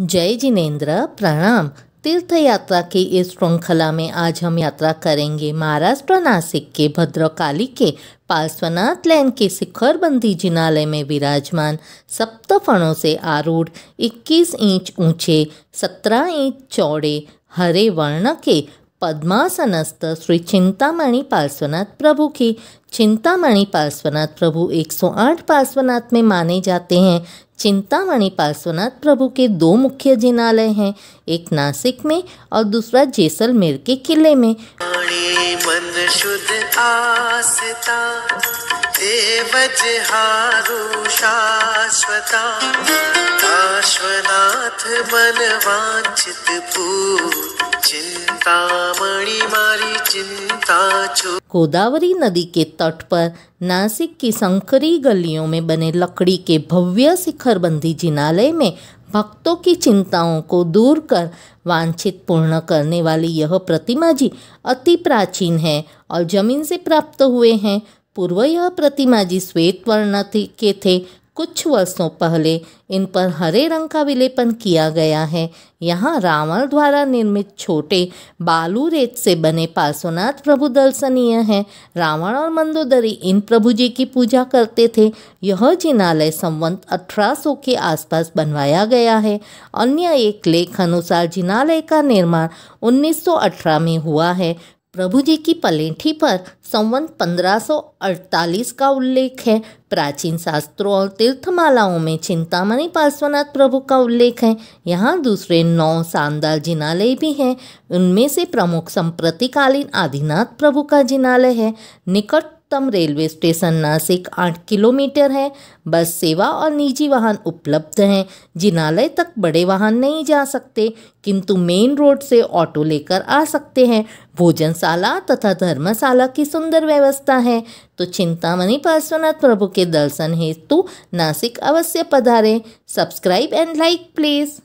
जय जिनेन्द्र प्रणाम तीर्थ यात्रा की इस श्रृंखला में आज हम यात्रा करेंगे महाराष्ट्र नासिक के भद्रकाली के पार्श्वनाथ लैन के शिखरबंदी जिनालय में विराजमान सप्तफणों से आरूढ़ 21 इंच ऊंचे 17 इंच चौड़े हरे वर्ण के पद्मासनस्थ श्री चिंतामणि पार्श्वनाथ प्रभु की चिंतामणि पार्श्वनाथ प्रभु 108 पार्श्वनाथ में माने जाते हैं चिंतामणि पार्श्वनाथ प्रभु के दो मुख्य जिनालय हैं एक नासिक में और दूसरा जैसलमेर के किले में शाश्वता पार्श्वनाथ मन वांछित गोदावरी नदी के तट पर नासिक की संकरी गलियों में बने लकड़ी के भव्य शिखरबंदी जिनालय में भक्तों की चिंताओं को दूर कर वांछित पूर्ण करने वाली यह प्रतिमा जी अति प्राचीन है और जमीन से प्राप्त हुए हैं पूर्व यह प्रतिमा जी श्वेत वर्ण के थे कुछ वर्षों पहले इन पर हरे रंग का विलेपन किया गया है यहाँ रावण द्वारा निर्मित छोटे बालू रेत से बने पार्श्वनाथ प्रभु दर्शनीय हैं रावण और मंदोदरी इन प्रभु जी की पूजा करते थे यह जिनालय संवंत 1800 के आसपास बनवाया गया है अन्य एक लेख अनुसार जिनालय का निर्माण 1918 में हुआ है प्रभु जी की पलेठी पर संवंत 1548 का उल्लेख है प्राचीन शास्त्रों और तीर्थमालाओं में चिंतामणि पार्श्वनाथ प्रभु का उल्लेख है यहाँ दूसरे नौ शानदार जिनालय भी हैं उनमें से प्रमुख संप्रतिकालीन आदिनाथ प्रभु का जिनालय है निकट निकटतम रेलवे स्टेशन नासिक आठ किलोमीटर है बस सेवा और निजी वाहन उपलब्ध हैं जिनालय तक बड़े वाहन नहीं जा सकते किंतु मेन रोड से ऑटो लेकर आ सकते हैं भोजनशाला तथा धर्मशाला की सुंदर व्यवस्था है तो चिंतामणि पार्श्वनाथ प्रभु के दर्शन हेतु नासिक अवश्य पधारें सब्सक्राइब एंड लाइक प्लीज़